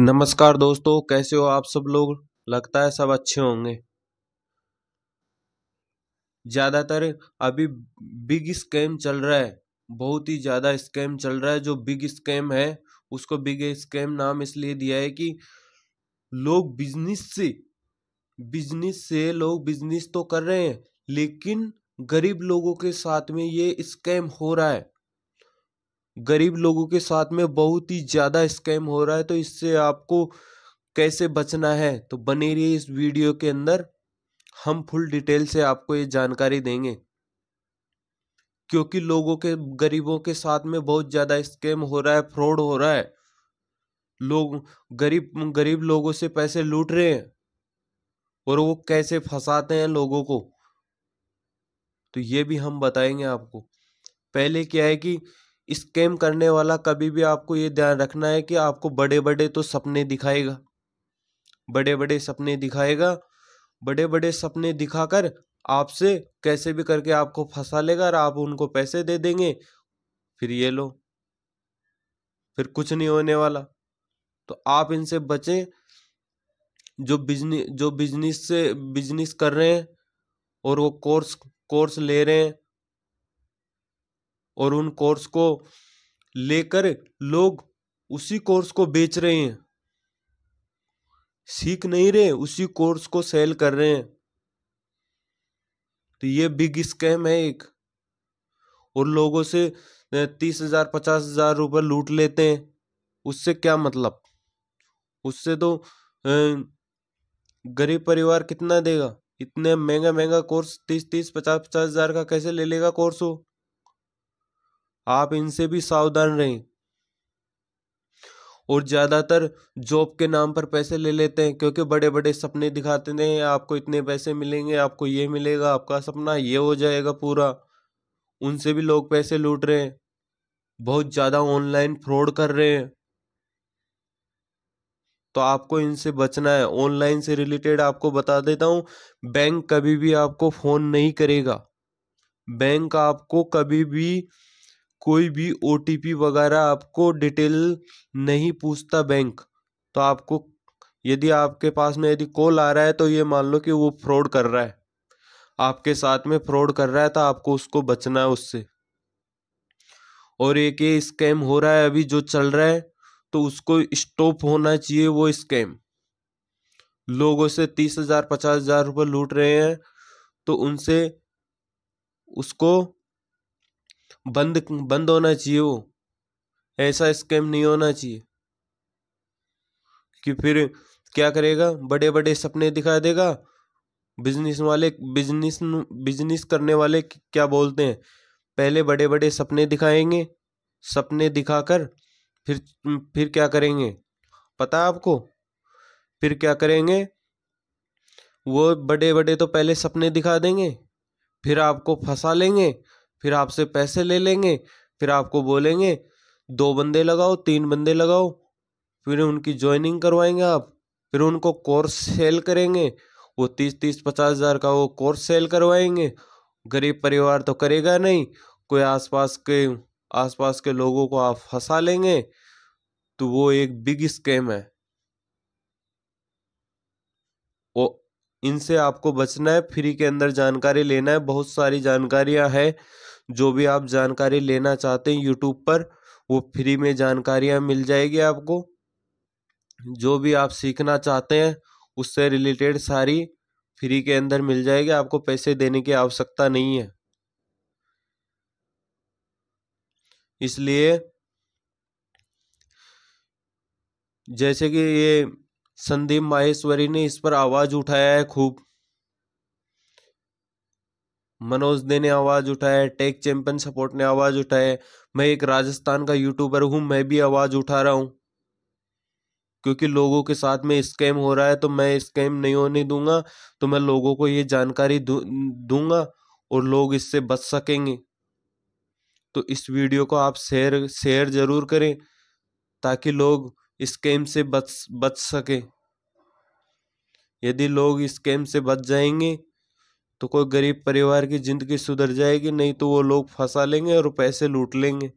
नमस्कार दोस्तों कैसे हो आप सब लोग लगता है सब अच्छे होंगे ज़्यादातर अभी बिग स्कैम चल रहा है बहुत ही ज़्यादा स्कैम चल रहा है जो बिग स्कैम है उसको बिग स्कैम नाम इसलिए दिया है कि लोग बिजनेस से बिजनेस से लोग बिजनेस तो कर रहे हैं लेकिन गरीब लोगों के साथ में ये स्कैम हो रहा है गरीब लोगों के साथ में बहुत ही ज़्यादा स्कैम हो रहा है तो इससे आपको कैसे बचना है तो बने रहिए इस वीडियो के अंदर हम फुल डिटेल से आपको ये जानकारी देंगे क्योंकि लोगों के गरीबों के साथ में बहुत ज़्यादा स्कैम हो रहा है फ्रॉड हो रहा है लोग गरीब गरीब लोगों से पैसे लूट रहे हैं और वो कैसे फंसाते हैं लोगों को तो ये भी हम बताएंगे आपको पहले क्या है कि स्कैम करने वाला कभी भी आपको ये ध्यान रखना है कि आपको बड़े बड़े तो सपने दिखाएगा बड़े बड़े सपने दिखाएगा बड़े बड़े सपने दिखाकर आपसे कैसे भी करके आपको फंसा लेगा और आप उनको पैसे दे देंगे फिर ये लो फिर कुछ नहीं होने वाला तो आप इनसे बचें जो बिजनेस जो बिजनेस से बिजनेस कर रहे हैं और वो कोर्स कोर्स ले रहे हैं और उन कोर्स को लेकर लोग उसी कोर्स को बेच रहे हैं सीख नहीं रहे उसी कोर्स को सेल कर रहे हैं तो ये बिग स्कैम है एक और लोगों से तीस हजार पचास हजार रुपये लूट लेते हैं उससे क्या मतलब उससे तो गरीब परिवार कितना देगा इतने महंगा महंगा कोर्स तीस तीस पचास पचास हजार का कैसे ले लेगा कोर्स वो आप इनसे भी सावधान रहें और ज़्यादातर जॉब के नाम पर पैसे ले लेते हैं क्योंकि बड़े बड़े सपने दिखाते हैं आपको इतने पैसे मिलेंगे आपको ये मिलेगा आपका सपना ये हो जाएगा पूरा उनसे भी लोग पैसे लूट रहे हैं बहुत ज़्यादा ऑनलाइन फ्रॉड कर रहे हैं तो आपको इनसे बचना है ऑनलाइन से रिलेटेड आपको बता देता हूँ बैंक कभी भी आपको फ़ोन नहीं करेगा बैंक आपको कभी भी कोई भी ओ वगैरह आपको डिटेल नहीं पूछता बैंक तो आपको यदि आपके पास में यदि कॉल आ रहा है तो ये मान लो कि वो फ्रॉड कर रहा है आपके साथ में फ्रॉड कर रहा है तो आपको उसको बचना है उससे और एक ये स्कैम हो रहा है अभी जो चल रहा है तो उसको स्टॉप होना चाहिए वो स्कैम लोगों से तीस हजार पचास हजार रुपये लूट रहे हैं तो उनसे उसको बंद बंद होना चाहिए वो ऐसा स्कैम नहीं होना चाहिए कि फिर क्या करेगा बड़े बड़े सपने दिखा देगा बिजनेस वाले बिजनेस बिजनेस करने वाले क्या बोलते हैं पहले बड़े बड़े सपने दिखाएंगे सपने दिखाकर फिर फिर क्या करेंगे पता आपको फिर क्या करेंगे वो बड़े बड़े तो पहले सपने दिखा देंगे फिर आपको फंसा लेंगे फिर आपसे पैसे ले लेंगे फिर आपको बोलेंगे दो बंदे लगाओ तीन बंदे लगाओ फिर उनकी ज्वाइनिंग करवाएंगे आप फिर उनको कोर्स सेल करेंगे वो तीस तीस पचास हज़ार का वो कोर्स सेल करवाएंगे गरीब परिवार तो करेगा नहीं कोई आसपास के आसपास के लोगों को आप फंसा लेंगे तो वो एक बिग स्कैम है इनसे आपको बचना है फ्री के अंदर जानकारी लेना है बहुत सारी जानकारियां हैं जो भी आप जानकारी लेना चाहते हैं यूट्यूब पर वो फ्री में जानकारियां मिल जाएगी आपको जो भी आप सीखना चाहते हैं उससे रिलेटेड सारी फ्री के अंदर मिल जाएगी आपको पैसे देने की आवश्यकता नहीं है इसलिए जैसे कि ये संदीप माहेश्वरी ने इस पर आवाज उठाया है खूब मनोज दे ने आवाज उठाया टेक चैंपियन सपोर्ट ने आवाज उठाया मैं एक राजस्थान का यूट्यूबर हूं मैं भी आवाज उठा रहा हूं क्योंकि लोगों के साथ में स्कैम हो रहा है तो मैं स्कैम नहीं होने दूंगा तो मैं लोगों को ये जानकारी दूंगा और लोग इससे बच सकेंगे तो इस वीडियो को आप शेयर शेयर जरूर करें ताकि लोग स्कैम से बच बच सके यदि लोग स्कैम से बच जाएंगे तो कोई गरीब परिवार की ज़िंदगी सुधर जाएगी नहीं तो वो लोग फंसा लेंगे और पैसे लूट लेंगे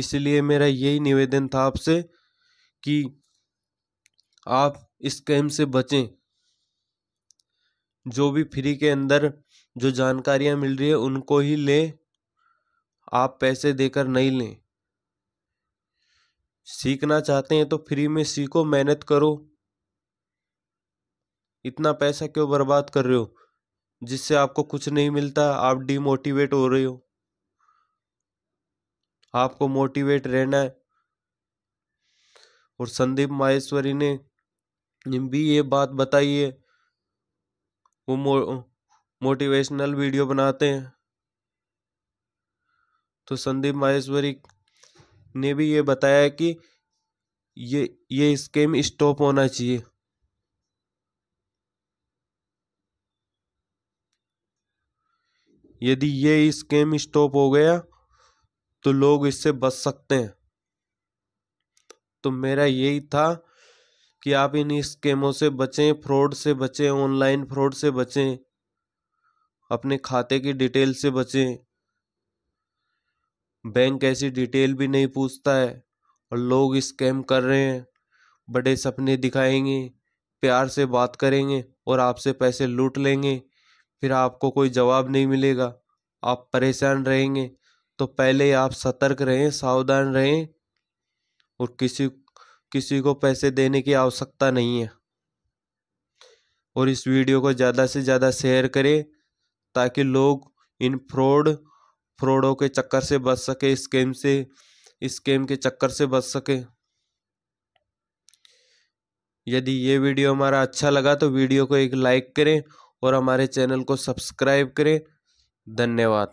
इसलिए मेरा यही निवेदन था आपसे कि आप स्कैम से बचें जो भी फ्री के अंदर जो जानकारियां मिल रही है उनको ही लें आप पैसे देकर नहीं लें सीखना चाहते हैं तो फ्री में सीखो मेहनत करो इतना पैसा क्यों बर्बाद कर रहे हो जिससे आपको कुछ नहीं मिलता आप डीमोटिवेट हो रहे हो आपको मोटिवेट रहना है और संदीप माहेश्वरी ने भी ये बात बताई है वो मो, मोटिवेशनल वीडियो बनाते हैं तो संदीप माहेश्वरी ने भी ये बताया कि ये ये स्कैम स्टॉप होना चाहिए यदि ये स्कैम स्टॉप हो गया तो लोग इससे बच सकते हैं तो मेरा यही था कि आप इन स्कैमों से बचें फ्रॉड से बचें ऑनलाइन फ्रॉड से बचें अपने खाते की डिटेल से बचें बैंक ऐसी डिटेल भी नहीं पूछता है और लोग स्कैम कर रहे हैं बड़े सपने दिखाएंगे प्यार से बात करेंगे और आपसे पैसे लूट लेंगे फिर आपको कोई जवाब नहीं मिलेगा आप परेशान रहेंगे तो पहले आप सतर्क रहें सावधान रहें और किसी किसी को पैसे देने की आवश्यकता नहीं है और इस वीडियो को ज़्यादा से ज़्यादा शेयर करें ताकि लोग इन फ्रॉड फ्रॉडों के चक्कर से बच सके स्कैम से स्कैम के चक्कर से बच सके यदि ये वीडियो हमारा अच्छा लगा तो वीडियो को एक लाइक करें और हमारे चैनल को सब्सक्राइब करें धन्यवाद